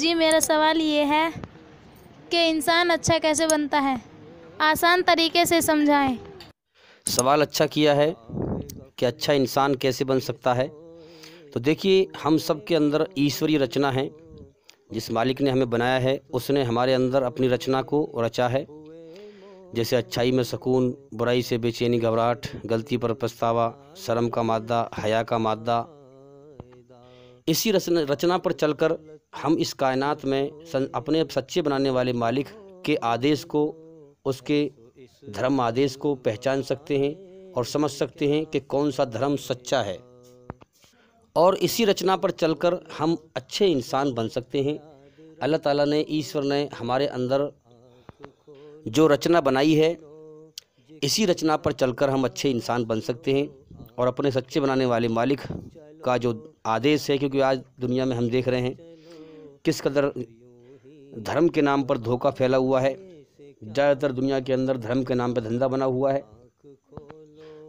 जी मेरा सवाल ये है कि इंसान अच्छा कैसे बनता है आसान तरीके से समझाएं सवाल अच्छा किया है कि अच्छा इंसान कैसे बन सकता है तो देखिए हम सब के अंदर ईश्वरीय रचना है जिस मालिक ने हमें बनाया है उसने हमारे अंदर अपनी रचना को रचा है जैसे अच्छाई में सकून बुराई से बेचैनी घबराहट गलती पर पछतावा शर्म का मादा हया का मादा इसी रचना रचना पर चलकर हम इस कायनात में अपने सच्चे बनाने वाले मालिक के आदेश को उसके धर्म आदेश को पहचान सकते हैं और समझ सकते हैं कि कौन सा धर्म सच्चा है और इसी रचना पर चलकर हम अच्छे इंसान बन सकते हैं अल्लाह ताला ने ईश्वर ने हमारे अंदर जो रचना बनाई है इसी रचना पर चलकर हम अच्छे इंसान बन सकते हैं और अपने सच्चे बनाने वाले मालिक का जो आदेश है क्योंकि आज दुनिया में हम देख रहे हैं किस कदर धर्म के नाम पर धोखा फैला हुआ है ज़्यादातर दुनिया के अंदर धर्म के नाम पर धंधा बना हुआ है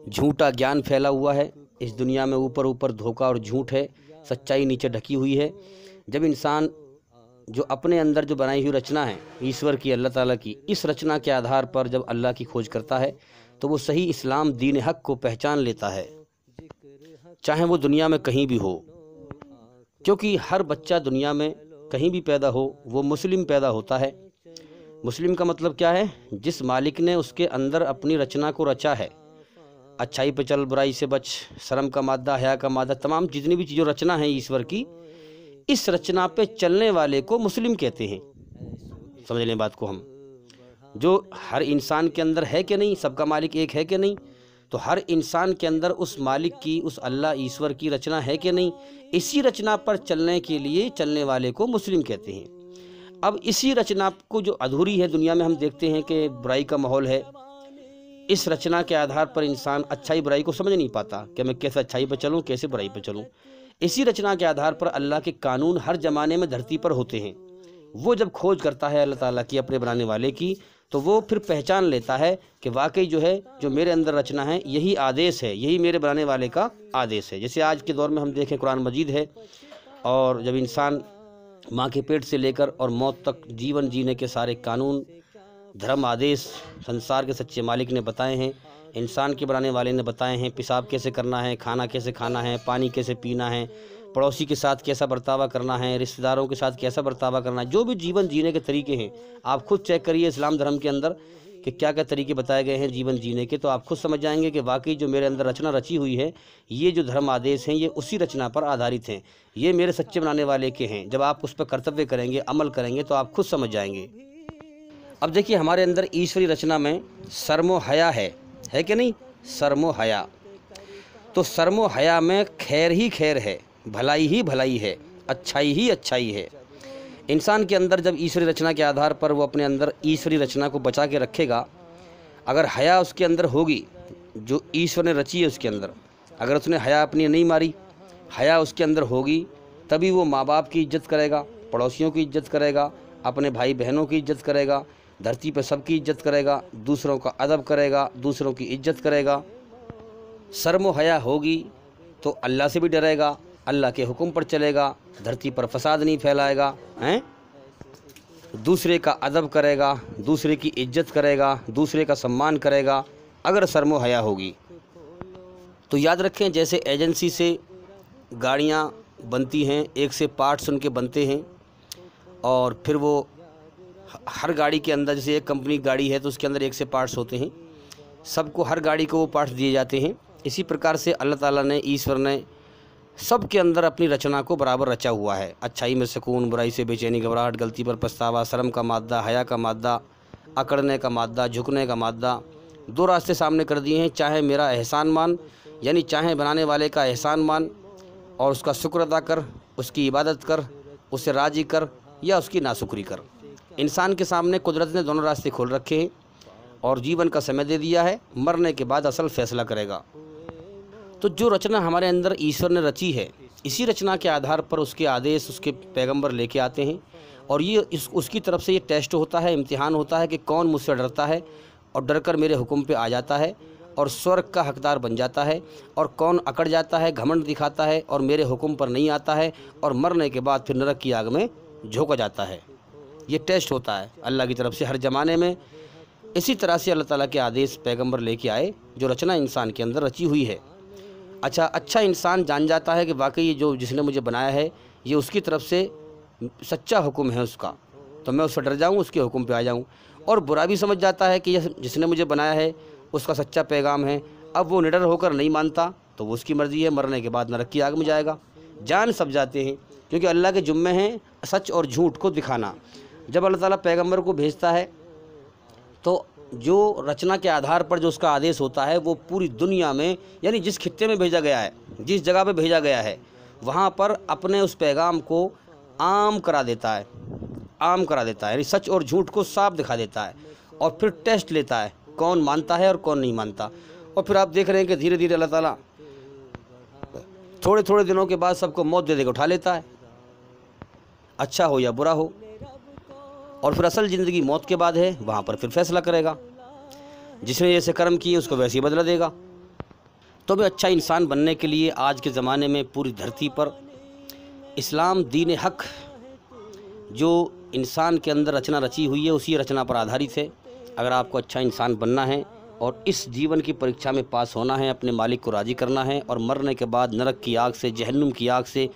झूठा ज्ञान फैला हुआ है इस दुनिया में ऊपर ऊपर धोखा और झूठ है सच्चाई नीचे ढकी हुई है जब इंसान जो अपने अंदर जो बनाई हुई रचना है ईश्वर की अल्लाह ताला की इस रचना के आधार पर जब अल्लाह की खोज करता है तो वो सही इस्लाम दीन हक को पहचान लेता है चाहे वो दुनिया में कहीं भी हो क्योंकि हर बच्चा दुनिया में कहीं भी पैदा हो वो मुस्लिम पैदा होता है मुस्लिम का मतलब क्या है जिस मालिक ने उसके अंदर अपनी रचना को रचा है अच्छाई पर चल बुराई से बच शर्म का मादा हया का मादा तमाम जितनी भी चीज़ों रचना है ईश्वर की इस रचना पे चलने वाले को मुस्लिम कहते हैं समझ लें बात को हम जो हर इंसान के अंदर है कि नहीं सबका मालिक एक है कि नहीं तो हर इंसान के अंदर उस मालिक की उस अल्लाह ईश्वर की रचना है कि नहीं इसी रचना पर चलने के लिए चलने वाले को मुस्लिम कहते हैं अब इसी रचना को जो अधूरी है दुनिया में हम देखते हैं कि बुराई का माहौल है इस रचना के आधार पर इंसान अच्छाई बुराई को समझ नहीं पाता कि मैं कैसे अच्छाई पर चलूँ कैसे बुराई पर चलूँ इसी रचना के आधार पर अल्लाह के कानून हर जमाने में धरती पर होते हैं वो जब खोज करता है अल्लाह ताला की अपने बनाने वाले की तो वो फिर पहचान लेता है कि वाकई जो है जो मेरे अंदर रचना है यही आदेश है यही मेरे बनाने वाले का आदेश है जैसे आज के दौर में हम देखें कुरान मजीद है और जब इंसान माँ के पेट से लेकर और मौत तक जीवन जीने के सारे कानून धर्म आदेश संसार के सच्चे मालिक ने बताए हैं इंसान के बनाने वाले ने बताए हैं पेशाब कैसे करना है खाना कैसे खाना है पानी कैसे पीना है पड़ोसी के साथ कैसा बर्तावा करना है रिश्तेदारों के साथ कैसा बर्तावा करना है जो भी जीवन जीने के तरीके हैं आप खुद चेक करिए इस्लाम धर्म के अंदर कि क्या क्या तरीके बताए गए हैं जीवन जीने के तो आप खुद समझ जाएंगे कि वाकई जो मेरे अंदर रचना रची हुई है ये जो धर्म आदेश हैं ये उसी रचना पर आधारित हैं ये मेरे सच्चे बनाने वाले के हैं जब आप उस पर कर्तव्य करेंगे अमल करेंगे तो आप खुद समझ जाएंगे अब देखिए हमारे अंदर ईश्वरी रचना में शर्मो हया है है कि नहीं शर्मो हया तो शर्मो हया में खैर ही खैर है भलाई ही भलाई है अच्छाई ही अच्छाई है इंसान के अंदर जब ईश्वरी रचना के आधार पर वो अपने अंदर ईश्वरी रचना को बचा के रखेगा अगर हया उसके अंदर होगी जो ईश्वर ने रची है उसके अंदर अगर उसने हया अपनी नहीं मारी हया उसके अंदर होगी तभी वो माँ बाप की इज्जत करेगा पड़ोसियों की इज्जत करेगा अपने भाई बहनों की इज्जत करेगा धरती पर सबकी इज्जत करेगा दूसरों का अदब करेगा दूसरों की इज्जत करेगा शर्म हया होगी तो अल्लाह से भी डरेगा अल्लाह के हुक्म पर चलेगा धरती पर फसाद नहीं फैलाएगा हैं दूसरे का अदब करेगा दूसरे की इज्जत करेगा दूसरे का सम्मान करेगा अगर सरमो हया होगी तो याद रखें जैसे एजेंसी से गाड़ियाँ बनती हैं एक से पार्ट्स उनके बनते हैं और फिर वो हर गाड़ी के अंदर जैसे एक कंपनी गाड़ी है तो उसके अंदर एक से पार्ट्स होते हैं सबको हर गाड़ी को वो पार्ट्स दिए जाते हैं इसी प्रकार से अल्लाह ताला ने ईश्वर ने सब के अंदर अपनी रचना को बराबर रचा हुआ है अच्छाई में सुकून बुराई से बेचैनी घबराहट गलती पर पछतावा शर्म का मादा हया का मादा अकड़ने का मादा झुकने का मादा दो रास्ते सामने कर दिए हैं चाहे मेरा एहसान मान यानी चाहे बनाने वाले का एहसान मान और उसका शुक्र अदा कर उसकी इबादत कर उसे राजी कर या उसकी नाशुक्री कर इंसान के सामने कुदरत ने दोनों रास्ते खोल रखे हैं और जीवन का समय दे दिया है मरने के बाद असल फैसला करेगा तो जो रचना हमारे अंदर ईश्वर ने रची है इसी रचना के आधार पर उसके आदेश उसके पैगंबर लेके आते हैं और ये इस उसकी तरफ से ये टेस्ट होता है इम्तिहान होता है कि कौन मुझसे डरता है और डर कर मेरे हुक्म पे आ जाता है और स्वर्ग का हकदार बन जाता है और कौन अकड़ जाता है घमंड दिखाता है और मेरे हुक्म पर नहीं आता है और मरने के बाद फिर नरक की आग में झोंका जाता है ये टेस्ट होता है अल्लाह की तरफ से हर ज़माने में इसी तरह से अल्लाह ताला के आदेश पैगंबर लेके आए जो रचना इंसान के अंदर रची हुई है अच्छा अच्छा इंसान जान जाता है कि वाकई ये जो जिसने मुझे बनाया है ये उसकी तरफ से सच्चा हुक्म है उसका तो मैं उससे डर जाऊँ उसके हुक्म पे आ जाऊँ और बुरा भी समझ जाता है कि यह जिसने मुझे बनाया है उसका सच्चा पैगाम है अब वो निडर होकर नहीं मानता तो वो उसकी मर्ज़ी है मरने के बाद नरक की आग में जाएगा जान सब जाते हैं क्योंकि अल्लाह के जुम्मे हैं सच और झूठ को दिखाना जब अल्लाह ताला पैगंबर को भेजता है तो जो रचना के आधार पर जो उसका आदेश होता है वो पूरी दुनिया में यानी जिस खत्े में भेजा गया है जिस जगह पे भेजा गया है वहाँ पर अपने उस पैगाम को आम करा देता है आम करा देता है यानी सच और झूठ को साफ दिखा देता है और फिर टेस्ट लेता है कौन मानता है और कौन नहीं मानता और फिर आप देख रहे हैं कि धीरे धीरे अल्लाह ताली थोड़े थोड़े दिनों के बाद सबको मौत दे देकर उठा लेता है अच्छा हो या बुरा हो और फिर असल ज़िंदगी मौत के बाद है वहाँ पर फिर फैसला करेगा जिसने जैसे कर्म किए उसको वैसे ही बदला देगा तो भी अच्छा इंसान बनने के लिए आज के ज़माने में पूरी धरती पर इस्लाम दीन हक जो इंसान के अंदर रचना रची हुई है उसी रचना पर आधारित है अगर आपको अच्छा इंसान बनना है और इस जीवन की परीक्षा में पास होना है अपने मालिक को राज़ी करना है और मरने के बाद नरक की आग से जहन्नुम की आग से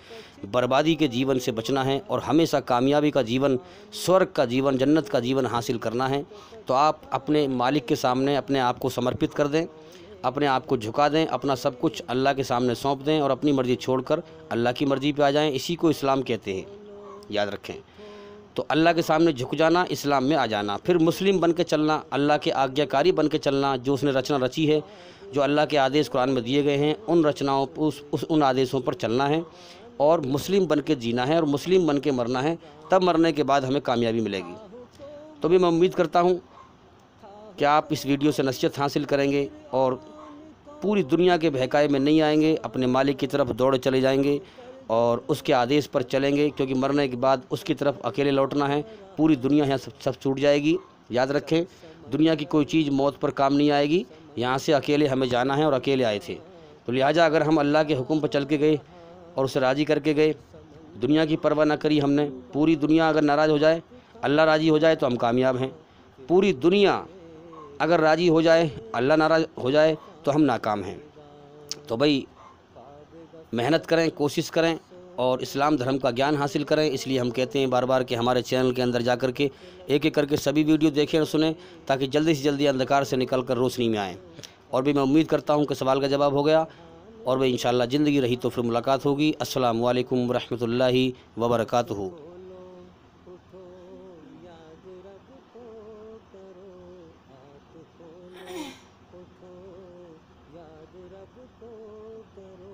बर्बादी के जीवन से बचना है और हमेशा कामयाबी का जीवन स्वर्ग का जीवन जन्नत का जीवन हासिल करना है तो आप अपने मालिक के सामने अपने आप को समर्पित कर दें अपने आप को झुका दें अपना सब कुछ अल्लाह के सामने सौंप दें और अपनी मर्ज़ी छोड़कर अल्लाह की मर्ज़ी पर आ जाएँ इसी को इस्लाम कहते हैं याद रखें तो अल्लाह के सामने झुक जाना इस्लाम में आ जाना फिर मुस्लिम बन के चलना अल्लाह के आज्ञाकारी बन के चलना जो उसने रचना रची है जो अल्लाह के आदेश कुरान में दिए गए हैं उन रचनाओं उस, उस उन आदेशों पर चलना है और मुस्लिम बन के जीना है और मुस्लिम बन के मरना है तब मरने के बाद हमें कामयाबी मिलेगी तो भी मैं उम्मीद करता हूँ कि आप इस वीडियो से नसीहत हासिल करेंगे और पूरी दुनिया के बहकाए में नहीं आएंगे अपने मालिक की तरफ दौड़े चले जाएंगे और उसके आदेश पर चलेंगे क्योंकि मरने के बाद उसकी तरफ अकेले लौटना है पूरी दुनिया यहाँ सब सब छूट जाएगी याद रखें दुनिया की कोई चीज़ मौत पर काम नहीं आएगी यहाँ से अकेले हमें जाना है और अकेले आए थे तो लिहाजा अगर हम अल्लाह के हुक्म पर चल के गए और उसे राज़ी करके गए दुनिया की परवाह ना करी हमने पूरी दुनिया अगर नाराज़ हो जाए अल्लाह राज़ी हो जाए तो हम कामयाब हैं पूरी दुनिया अगर राज़ी हो जाए अल्लाह नाराज़ हो जाए तो हम नाकाम हैं तो भाई मेहनत करें कोशिश करें और इस्लाम धर्म का ज्ञान हासिल करें इसलिए हम कहते हैं बार बार कि हमारे चैनल के अंदर जा कर के एक एक करके सभी वीडियो देखें और सुने ताकि जल्दी से जल्दी अंधकार से निकल कर रोशनी में आएँ और भी मैं उम्मीद करता हूँ कि सवाल का जवाब हो गया और वह इंशाल्लाह ज़िंदगी रही तो फिर मुलाकात होगी अस्सलाम वालेकुम रहमतुल्लाहि व बरकातहू करो